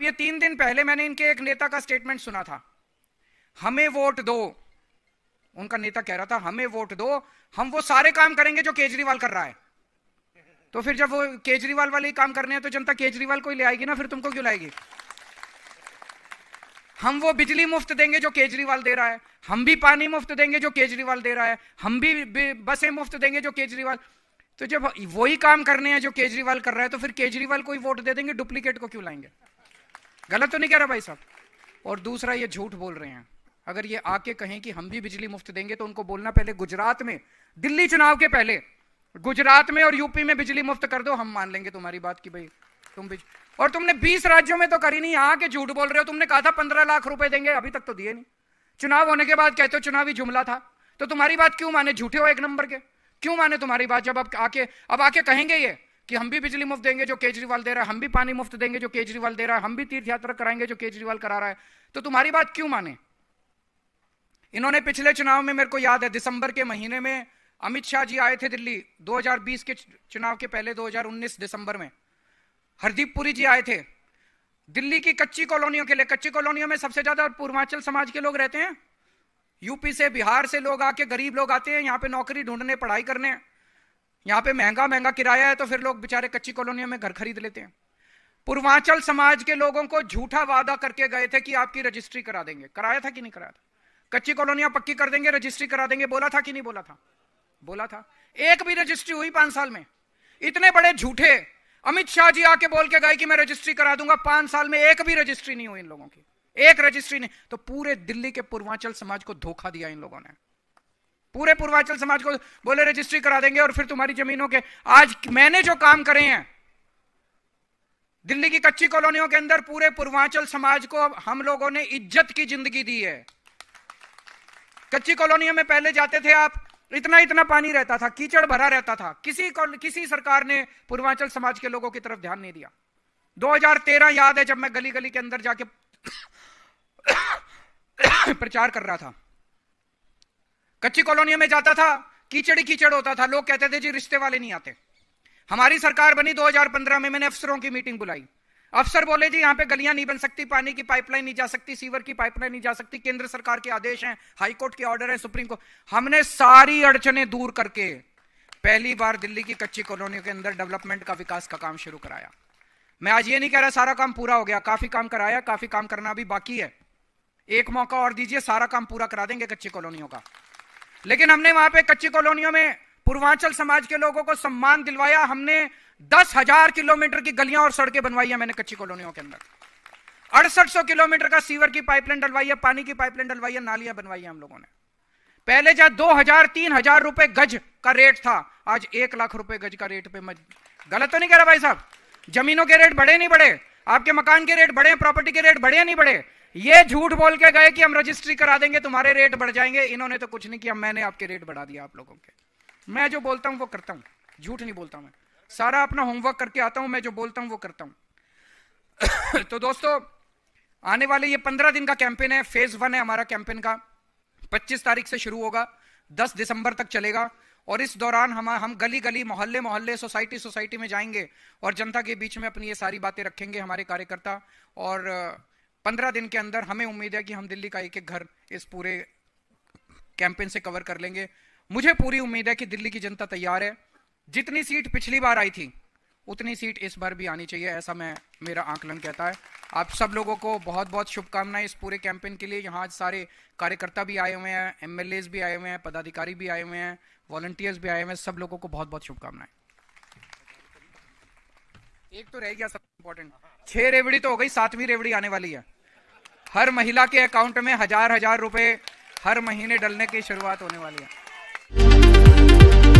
अब ये तीन दिन पहले मैंने इनके एक नेता का स्टेटमेंट सुना था हमें वोट दो उनका नेता कह रहा था हमें वोट दो हम वो सारे काम करेंगे जो केजरीवाल कर रहा है तो फिर जब वो केजरीवाल वाले काम करने हैं तो जनता केजरीवाल को ही ले आएगी ना फिर तुमको क्यों लाएगी हम वो बिजली मुफ्त देंगे जो केजरीवाल दे रहा है हम भी पानी मुफ्त देंगे जो केजरीवाल दे रहा है हम भी बसें मुफ्त देंगे जो केजरीवाल तो जब वही काम करने हैं जो केजरीवाल कर रहा है तो फिर केजरीवाल को ही वोट दे देंगे डुप्लीकेट को क्यों लाएंगे गलत तो नहीं कह रहा भाई साहब और दूसरा ये झूठ बोल रहे हैं अगर ये आके कहें कि हम भी बिजली मुफ्त देंगे तो उनको बोलना पहले गुजरात में दिल्ली चुनाव के पहले गुजरात में और यूपी में बिजली मुफ्त कर दो हम मान लेंगे तुम्हारी बात की भाई तुम बिज और तुमने बीस राज्यों में तो करी नहीं आके के झूठ बोल रहे हो तुमने कहा था पंद्रह लाख रुपए देंगे अभी तक तो दिए नहीं चुनाव होने के बाद कहते हो चुनावी जुमला था तो तुम्हारी बात क्यों माने झूठे हो एक नंबर के क्यों माने तुम्हारी बात जब आप आके अब आके कहेंगे ये कि हम भी बिजली मुफ्त देंगे जो केजरीवाल दे रहा है हम भी पानी मुफ्त देंगे जो केजरीवाल दे रहा है हम भी तीर्थ यात्रा कराएंगे जो केजरीवाल करा रहा है तो तुम्हारी बात क्यों माने इन्होंने पिछले चुनाव में मेरे को याद है दिसंबर के महीने में अमित शाह जी आए थे दिल्ली 2020 के चुनाव के पहले 2019 दिसंबर में हरदीप पुरी जी आए थे दिल्ली की कच्ची कॉलोनियों के लिए कच्ची कॉलोनियों में सबसे ज्यादा पूर्वांचल समाज के लोग रहते हैं यूपी से बिहार से लोग आके गरीब लोग आते हैं यहाँ पे नौकरी ढूंढने पढ़ाई करने यहाँ पे महंगा महंगा किराया है तो फिर लोग बेचारे कच्ची कॉलोनियों में घर खरीद लेते हैं पूर्वांचल समाज के लोगों को झूठा वादा करके गए थे कि आपकी रजिस्ट्री करा देंगे कराया था कि नहीं कराया था कच्ची कॉलोनियां पक्की कर देंगे रजिस्ट्री करा देंगे बोला था कि नहीं बोला था बोला था एक भी रजिस्ट्री हुई पांच साल में इतने बड़े झूठे अमित शाह जी आके बोल के गए कि मैं रजिस्ट्री करा दूंगा पांच साल में एक भी रजिस्ट्री नहीं हुई इन लोगों की एक रजिस्ट्री नहीं तो पूरे दिल्ली के पूर्वांचल समाज को धोखा दिया इन लोगों ने पूरे पूर्वांचल समाज को बोले रजिस्ट्री करा देंगे और फिर तुम्हारी जमीनों के आज मैंने जो काम करे हैं दिल्ली की कच्ची कॉलोनियों के अंदर पूरे पूर्वांचल समाज को हम लोगों ने इज्जत की जिंदगी दी है कच्ची कॉलोनियों में पहले जाते थे आप इतना इतना पानी रहता था कीचड़ भरा रहता था किसी किसी सरकार ने पूर्वांचल समाज के लोगों की तरफ ध्यान नहीं दिया 2013 याद है जब मैं गली गली के अंदर जाके प्रचार कर रहा था कच्ची कॉलोनियों में जाता था कीचड़ कीचड़ होता था लोग कहते थे जी रिश्ते वाले नहीं आते हमारी सरकार बनी 2015 में मैंने अफसरों की मीटिंग बुलाई अफसर बोले जी यहाँ पे गलियां नहीं बन सकती पानी की पाइपलाइन नहीं जा सकती सीवर की पाइपलाइन नहीं जा सकती केंद्र सरकार के आदेश हैं हाईकोर्ट के ऑर्डर है सुप्रीम कोर्ट हमने सारी अड़चने दूर करके पहली बार दिल्ली की कच्ची कॉलोनियों के अंदर डेवलपमेंट का विकास का काम शुरू कराया मैं आज ये नहीं कह रहा सारा काम पूरा हो गया काफी काम कराया काफी काम करना अभी बाकी है एक मौका और दीजिए सारा काम पूरा करा देंगे कच्ची कॉलोनियों का लेकिन हमने वहां पे कच्ची कॉलोनियों में पूर्वांचल समाज के लोगों को सम्मान दिलवाया हमने दस हजार किलोमीटर की गलियां और सड़कें बनवाई है मैंने कच्ची कॉलोनियों के अंदर अड़सठ सौ किलोमीटर का सीवर की पाइपलाइन डलवाई है पानी की पाइपलाइन डलवाई है नालियां बनवाई है हम लोगों ने पहले जहां दो हजार तीन हजार रुपए गज का रेट था आज एक लाख रुपए गज का रेट पे मज... गलत तो नहीं कह रहा भाई साहब जमीनों के रेट बढ़े नहीं बढ़े आपके मकान के रेट बढ़े प्रॉपर्टी के रेट बढ़े नहीं बढ़े ये झूठ बोल के गए कि हम रजिस्ट्री करा देंगे तुम्हारे रेट बढ़ जाएंगे इन्होंने तो कुछ नहीं किया मैंने आपके रेट बढ़ा दिया आप लोगों के मैं जो बोलता हूँ वो करता हूँ झूठ नहीं बोलता मैं सारा अपना होमवर्क करके आता हूँ मैं जो बोलता हूँ वो करता हूँ तो दोस्तों आने वाले ये पंद्रह दिन का कैंपेन है फेज वन है हमारा कैंपेन का पच्चीस तारीख से शुरू होगा दस दिसंबर तक चलेगा और इस दौरान हम हम गली गली मोहल्ले मोहल्ले सोसाइटी सोसाइटी में जाएंगे और जनता के बीच में अपनी ये सारी बातें रखेंगे हमारे कार्यकर्ता और पंद्रह दिन के अंदर हमें उम्मीद है कि हम दिल्ली का एक एक घर इस पूरे कैंपेन से कवर कर लेंगे मुझे पूरी उम्मीद है कि दिल्ली की जनता तैयार है जितनी सीट पिछली बार आई थी उतनी सीट इस बार भी आनी चाहिए ऐसा मैं मेरा आंकलन कहता है आप सब लोगों को बहुत बहुत शुभकामनाएं इस पूरे कैंपेन के लिए यहाँ आज सारे कार्यकर्ता भी आए हुए हैं एम भी आए हुए हैं पदाधिकारी भी आए हुए हैं वॉलंटियर्स भी आए हुए हैं सब लोगों को बहुत बहुत शुभकामनाएं एक तो रह गया सब इंपॉर्टेंट छह रेवड़ी तो हो गई सातवीं रेवड़ी आने वाली है हर महिला के अकाउंट में हजार हजार रुपए हर महीने डलने की शुरुआत होने वाली है